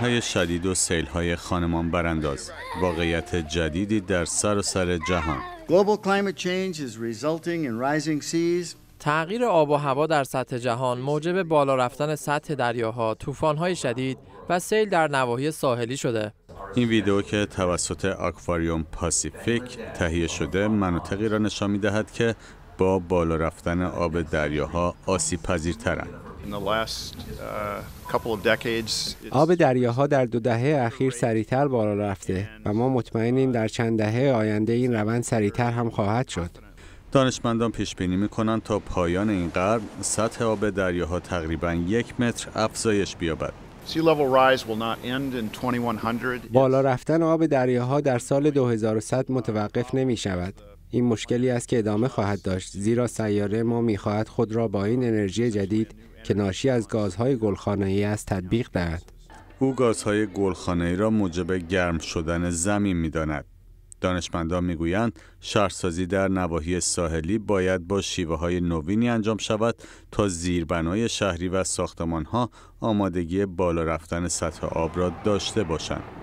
های شدید و های خانمان برانداز واقعیت جدیدی در سر و سر جهان تغییر آب و هوا در سطح جهان موجب بالا رفتن سطح دریاها، طوفان‌های شدید و سیل در نواحی ساحلی شده. این ویدیو که توسط آکواریوم پاسیفیک تهیه شده مناطقی را نشان دهد که با بالا رفتن آب دریاها آسیب پذیرترند. Uh, آب دریاها در دو دهه اخیر سریعتر بالا رفته و ما مطمئنیم در چند دهه آینده این روند سریعتر هم خواهد شد. دانشمندان پیش بینی می کنند تا پایان این قرن سطح آب دریاها تقریبا یک متر افزایش بیابد. بالا رفتن آب دریاها در سال 2100 متوقف نمی شود. این مشکلی است که ادامه خواهد داشت زیرا سیاره ما خواهد خود را با این انرژی جدید که ناشی از گازهای ای است تطبیق دهد. او گازهای ای را موجب گرم شدن زمین می‌داند. دانشمندان میگویند شهرسازی در نواحی ساحلی باید با شیوه های نوینی انجام شود تا زیربنای شهری و ساختمان ها آمادگی بالا رفتن سطح آب را داشته باشند.